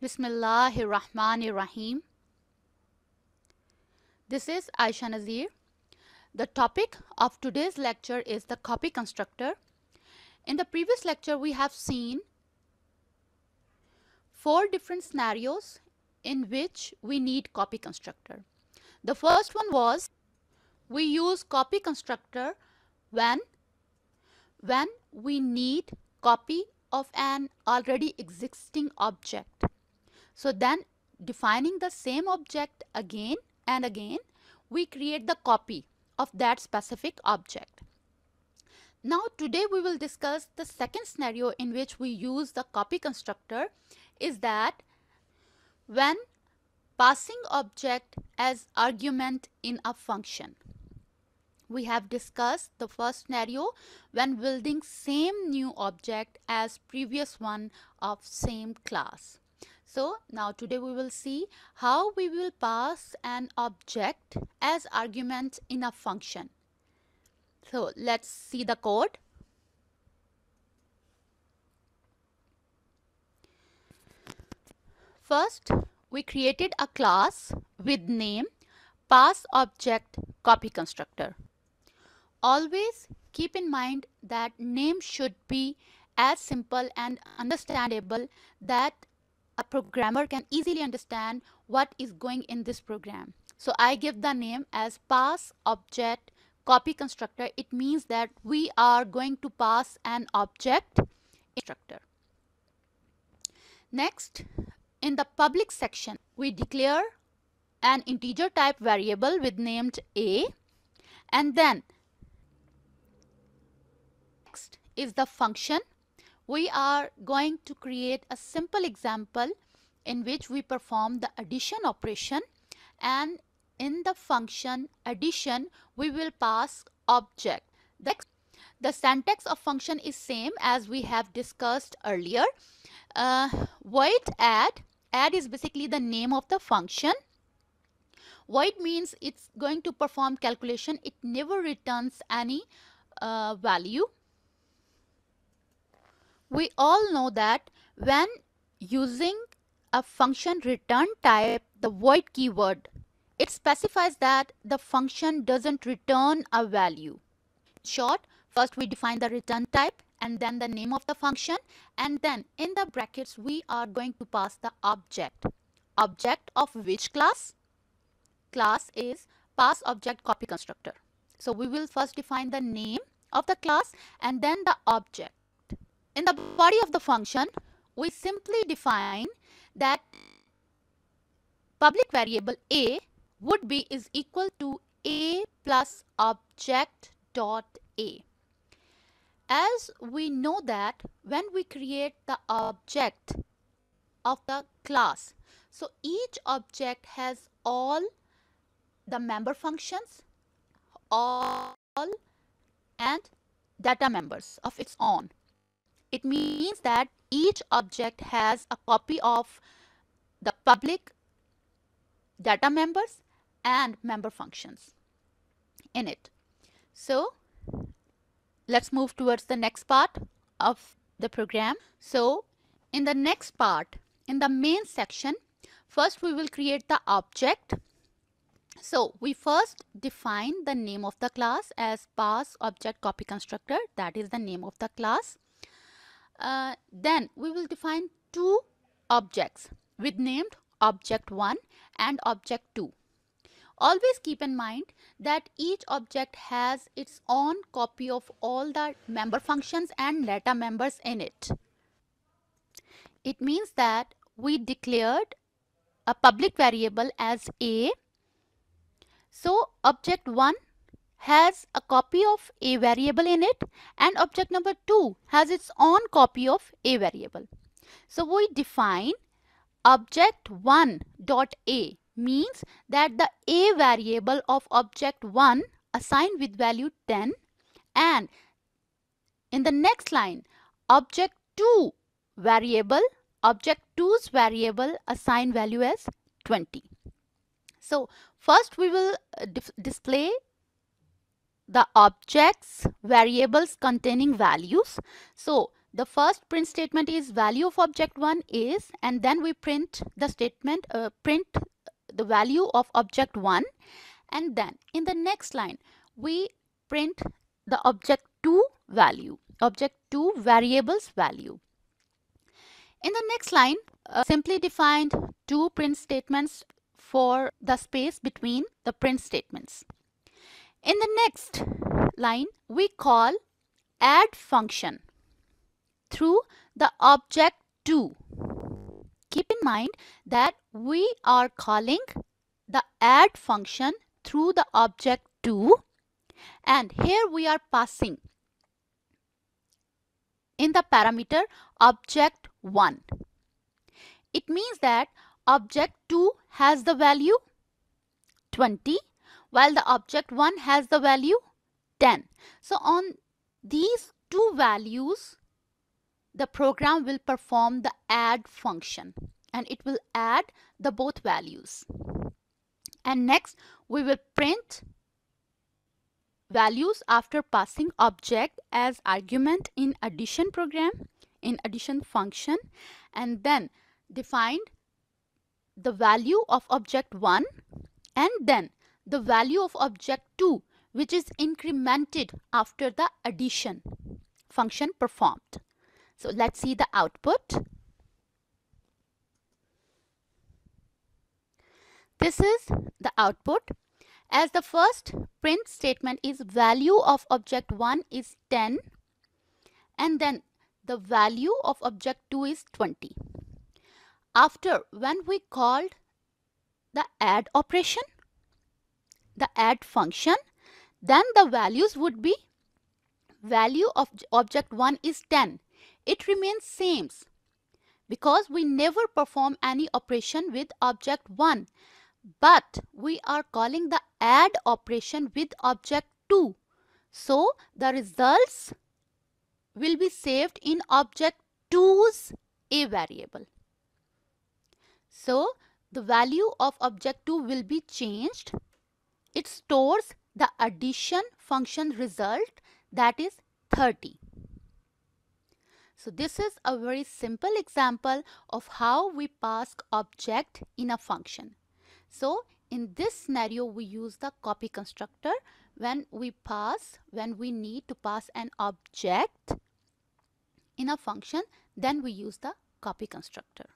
Bismillahirrahmanirrahim. This is Aisha Nazir. The topic of today's lecture is the copy constructor. In the previous lecture, we have seen four different scenarios in which we need copy constructor. The first one was we use copy constructor when when we need copy of an already existing object so then defining the same object again and again, we create the copy of that specific object. Now today we will discuss the second scenario in which we use the copy constructor is that when passing object as argument in a function. We have discussed the first scenario when building same new object as previous one of same class. So now today we will see how we will pass an object as argument in a function. So let's see the code. First, we created a class with name pass object copy constructor. Always keep in mind that name should be as simple and understandable that a programmer can easily understand what is going in this program. So I give the name as pass object copy constructor. It means that we are going to pass an object instructor. Next, in the public section, we declare an integer type variable with named a and then next is the function we are going to create a simple example in which we perform the addition operation and in the function addition we will pass object. The, the syntax of function is same as we have discussed earlier. Uh, void add, add is basically the name of the function. Void means it's going to perform calculation. It never returns any uh, value we all know that when using a function return type, the void keyword, it specifies that the function doesn't return a value. short, first we define the return type and then the name of the function and then in the brackets we are going to pass the object. Object of which class? Class is pass object copy constructor. So we will first define the name of the class and then the object. In the body of the function, we simply define that public variable a would be is equal to a plus object dot a. As we know that when we create the object of the class, so each object has all the member functions, all and data members of its own. It means that each object has a copy of the public data members and member functions in it. So let's move towards the next part of the program. So in the next part, in the main section, first we will create the object. So we first define the name of the class as pass object copy constructor. That is the name of the class uh, then we will define two objects with named object 1 and object 2. Always keep in mind that each object has its own copy of all the member functions and data members in it. It means that we declared a public variable as a. So object 1 has a copy of a variable in it and object number 2 has its own copy of a variable. So we define object 1 dot a means that the a variable of object 1 assigned with value 10 and in the next line object 2 variable object 2's variable assigned value as 20. So first we will uh, display the objects variables containing values. So the first print statement is value of object 1 is and then we print the statement uh, print the value of object 1 and then in the next line we print the object 2 value object 2 variables value. In the next line uh, simply defined two print statements for the space between the print statements. In the next line, we call add function through the object to. Keep in mind that we are calling the add function through the object to and here we are passing in the parameter object 1. It means that object 2 has the value 20 while the object 1 has the value 10. So on these two values, the program will perform the add function and it will add the both values. And next we will print values after passing object as argument in addition program in addition function and then define the value of object 1 and then the value of object 2 which is incremented after the addition function performed. So let's see the output. This is the output. As the first print statement is value of object 1 is 10 and then the value of object 2 is 20. After when we called the add operation, the add function then the values would be value of object 1 is 10 it remains same because we never perform any operation with object 1 but we are calling the add operation with object 2 so the results will be saved in object 2's a variable so the value of object 2 will be changed it stores the addition function result that is 30. So this is a very simple example of how we pass object in a function. So in this scenario we use the copy constructor when we pass when we need to pass an object in a function then we use the copy constructor.